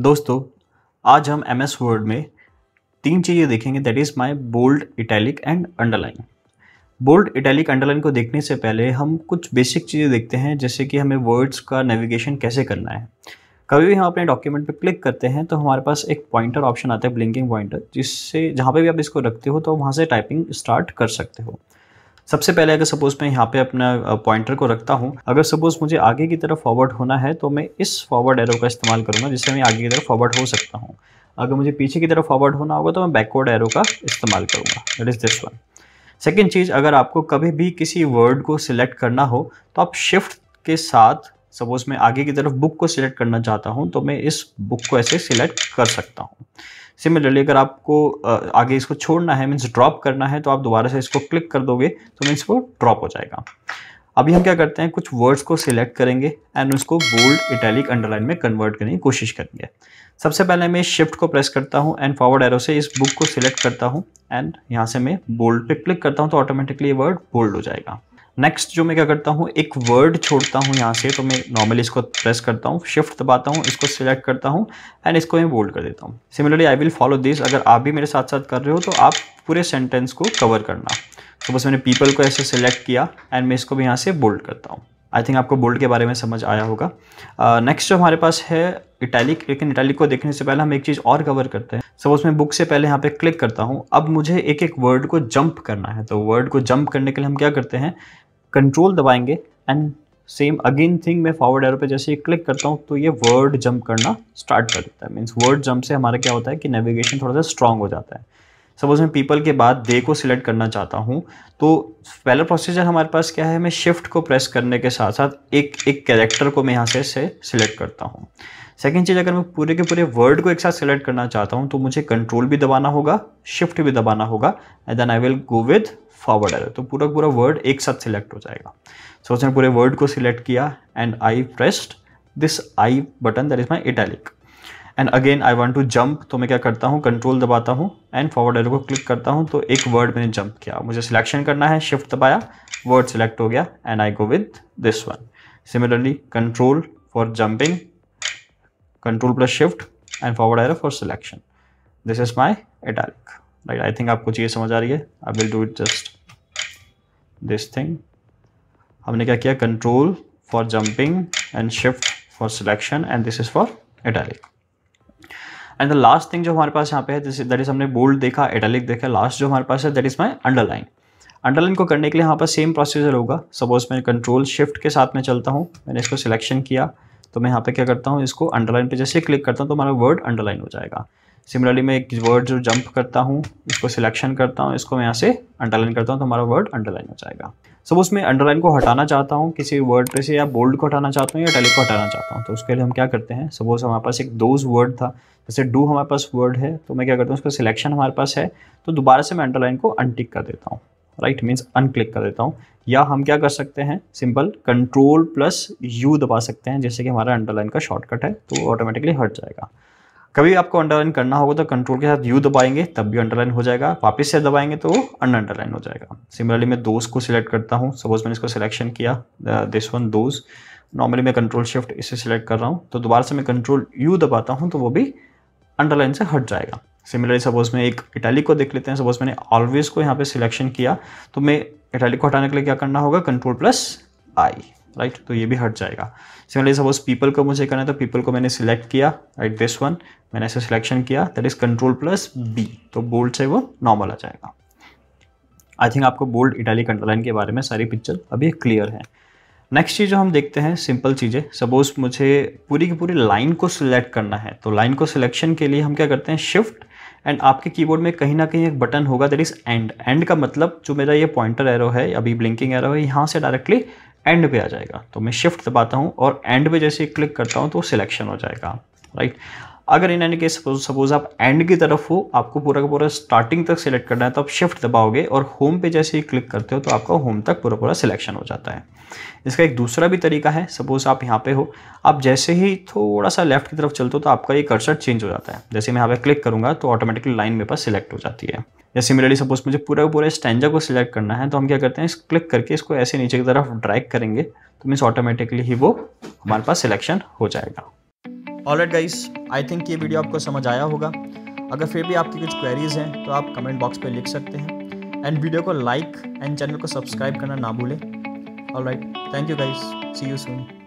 दोस्तों आज हम एम एस वर्ड में तीन चीज़ें देखेंगे that is my bold italic and underline bold italic underline को देखने से पहले हम कुछ बेसिक चीज़ें देखते हैं जैसे कि हमें वर्ड्स का नेविगेशन कैसे करना है कभी भी हम अपने डॉक्यूमेंट पर क्लिक करते हैं तो हमारे पास एक पॉइंटर ऑप्शन आता है ब्लिंकिंग पॉइंटर जिससे जहाँ पे भी आप इसको रखते हो तो वहाँ से टाइपिंग स्टार्ट कर सकते हो सबसे पहले अगर सपोज मैं यहाँ पे अपना पॉइंटर को रखता हूँ अगर सपोज मुझे आगे की तरफ फॉरवर्ड होना है तो मैं इस फॉरवर्ड एरो का इस्तेमाल करूँगा जिससे मैं आगे की तरफ फॉरवर्ड हो सकता हूँ अगर मुझे पीछे की तरफ फॉरवर्ड होना होगा तो मैं बैकवर्ड एरो का इस्तेमाल करूँगा that is this one second चीज़ अगर आपको कभी भी किसी वर्ड को सिलेक्ट करना हो तो आप शिफ्ट के साथ सपोज मैं आगे की तरफ बुक को सिलेक्ट करना चाहता हूँ तो मैं इस बुक को ऐसे सिलेक्ट कर सकता हूँ सिमिलरली अगर आपको आगे इसको छोड़ना है मीन्स ड्रॉप करना है तो आप दोबारा से इसको क्लिक कर दोगे तो मीन्स वो ड्रॉप हो जाएगा अभी हम क्या करते हैं कुछ वर्ड्स को सिलेक्ट करेंगे एंड उसको बोल्ड इटैलिक अंडरलाइन में कन्वर्ट करने की कोशिश करेंगे सबसे पहले मैं शिफ्ट को प्रेस करता हूँ एंड फॉरवर्ड एरो से इस बुक को सिलेक्ट करता हूँ एंड यहाँ से मैं बोल्ड पे क्लिक करता हूँ तो ऑटोमेटिकली ये वर्ड बोल्ड हो जाएगा नेक्स्ट जो मैं क्या करता हूँ एक वर्ड छोड़ता हूँ यहाँ से तो मैं नॉर्मली इसको प्रेस करता हूँ शिफ्ट दबाता हूँ इसको सिलेक्ट करता हूँ एंड इसको मैं बोल्ड कर देता हूँ similarly I will follow this अगर आप भी मेरे साथ साथ कर रहे हो तो आप पूरे सेंटेंस को कवर करना तो बस मैंने पीपल को ऐसे सिलेक्ट किया एंड मैं इसको भी यहाँ से बोल्ड करता हूँ आई थिंक आपको बोल्ड के बारे में समझ आया होगा नेक्स्ट uh, जो हमारे पास है इटैलिक लेकिन इटैलिक को देखने से पहले हम एक चीज़ और कवर करते हैं सपोज मैं बुक से पहले यहाँ पे क्लिक करता हूँ अब मुझे एक एक वर्ड को जंप करना है तो वर्ड को जंप करने के लिए हम क्या करते हैं कंट्रोल दबाएंगे एंड सेम अगेन थिंग मैं फॉरवर्ड एरो पे जैसे क्लिक करता हूँ तो ये वर्ड जंप करना स्टार्ट कर देता है मीन्स वर्ड जंप से हमारा क्या होता है कि नेविगेशन थोड़ा सा स्ट्रांग हो जाता है सपोज मैं पीपल के बाद दे को सिलेक्ट करना चाहता हूँ तो पहला प्रोसीजर हमारे पास क्या है मैं शिफ्ट को प्रेस करने के साथ साथ एक एक कैरेक्टर को मैं यहाँ से से सिलेक्ट करता हूँ सेकेंड चीज़ अगर मैं पूरे के पूरे वर्ड को एक साथ सिलेक्ट करना चाहता हूँ तो मुझे कंट्रोल भी दबाना होगा शिफ्ट भी दबाना होगा and then I will go with forward arrow तो पूरा पूरा वर्ड एक साथ सिलेक्ट हो जाएगा सोच so, उसने पूरे वर्ड को सिलेक्ट किया and I pressed this I button that is my italic and again I want to jump तो मैं क्या करता हूँ कंट्रोल दबाता हूँ एंड फॉरवर्ड एरो को क्लिक करता हूँ तो एक वर्ड मैंने जंप किया मुझे सिलेक्शन करना है शिफ्ट दबाया वर्ड सिलेक्ट हो गया and I go with this one similarly control for jumping control plus shift and forward arrow for selection this is my italic right I think आपको चीज़ समझ आ रही है I will do it just this thing हमने क्या किया control for jumping and shift for selection and this is for italic and the last thing जो हमारे पास यहाँ पे है दैट इज हमने बोल्ड देखा एटेलिक देखा लास्ट जो हमारे पास है that is my underline underline को करने के लिए यहाँ पर सेम प्रोसीजर होगा सपोज मैं कंट्रोल शिफ्ट के साथ में चलता हूँ मैंने इसको सिलेक्शन किया तो मैं यहाँ पे क्या करता हूँ इसको अंडरलाइन पे जैसे क्लिक करता हूँ तो हमारा वर्ड अंडरलाइन हो जाएगा सिमिलरली मैं एक वर्ड जो जंप करता हूँ इसको सिलेक्शन करता हूँ इसको मैं यहाँ से अंडरलाइन करता हूँ तो हमारा वर्ड अंडरलाइन हो जाएगा सपोज मैं अंडरलाइन को हटाना चाहता हूँ किसी वर्ड से या बोल्ड को हटाना चाहता हूँ या टेलिक को हटाना चाहता हूँ तो उसके लिए हम क्या करते हैं सपोज हमारे पास एक दोज वर्ड था जैसे डू हमारे पास वर्ड है तो मैं क्या करता हूँ उसका सिलेक्शन हमारे पास है तो दोबारा से मैं अंडरलाइन को अनटिक कर देता हूँ राइट मीन्स अनक्लिक कर देता हूँ या हम क्या कर सकते हैं सिंपल कंट्रोल प्लस यू दबा सकते हैं जैसे कि हमारा अंडरलाइन का शॉर्टकट है तो ऑटोमेटिकली हट जाएगा कभी आपको अंडरलाइन करना होगा तो कंट्रोल के साथ यू दबाएंगे तब भी अंडरलाइन हो जाएगा वापस से दबाएंगे तो अन अंडरलाइन हो जाएगा सिमिलरली मैं दोस्त को सिलेक्ट करता हूँ सपोज मैंने इसको सिलेक्शन किया दिस वन दोज नॉर्मली मैं कंट्रोल शिफ्ट इसे सिलेक्ट कर रहा हूँ तो दोबारा से मैं कंट्रोल यू दबाता हूँ तो वो भी अंडरलाइन से हट जाएगा सिमिलरली सपोज मैं एक इटैलिक को देख लेते हैं सपोज मैंने ऑलवेज को यहाँ पे सिलेक्शन किया तो मैं इटैलिक को हटाने के लिए क्या करना होगा कंट्रोल प्लस आई राइट तो ये भी हट जाएगा सिमिलरली सपोज पीपल को मुझे करना है तो पीपल को मैंने सिलेक्ट किया राइट दिस वन मैंने ऐसे सिलेक्शन किया that is control plus B तो बोल्ड से वो नॉर्मल आ जाएगा आई थिंक आपको बोल्ड इटाली कंट्रोलाइन के बारे में सारी पिक्चर अभी क्लियर है नेक्स्ट चीज़ जो हम देखते हैं सिंपल चीज़ें सपोज मुझे पूरी की पूरी लाइन को सिलेक्ट करना है तो लाइन को सिलेक्शन के लिए हम क्या करते हैं शिफ्ट एंड आपके कीबोर्ड में कहीं ना कहीं एक बटन होगा दैट इज़ एंड एंड का मतलब जो मेरा ये पॉइंटर एरो है अभी ब्लिंकिंग एरो है यहाँ से डायरेक्टली एंड पे आ जाएगा तो मैं शिफ्ट दबाता हूँ और एंड पे जैसे क्लिक करता हूँ तो सिलेक्शन हो जाएगा राइट अगर in any case suppose suppose आप एंड की तरफ हो आपको पूरा का पूरा स्टार्टिंग तक सिलेक्ट करना है तो आप शिफ्ट दबाओगे और होम पे जैसे ही क्लिक करते हो तो आपका होम तक पूरा पूरा सिलेक्शन हो जाता है इसका एक दूसरा भी तरीका है सपोज आप यहाँ पे हो आप जैसे ही थोड़ा सा लेफ्ट की तरफ चलते हो तो आपका ये कर्सर चेंज हो जाता है जैसे मैं यहाँ पे क्लिक करूँगा तो ऑटोमेटिकली लाइन मेरे पास सिलेक्ट हो जाती है या सिमिलरली सपोज मुझे पूरा का पूरा स्टेंजा को सिलेक्ट करना है तो हम क्या करते हैं क्लिक करके इसको ऐसे नीचे की तरफ ड्रैग करेंगे तो मीन्स ऑटोमेटिकली ही वो हमारे पास सिलेक्शन हो जाएगा all right guys I think ये वीडियो आपको समझ आया होगा अगर फिर भी आपकी कुछ क्वेरीज हैं तो आप कमेंट बॉक्स पर लिख सकते हैं एंड वीडियो को लाइक एंड चैनल को सब्सक्राइब करना ना भूलें all right thank you guys see you soon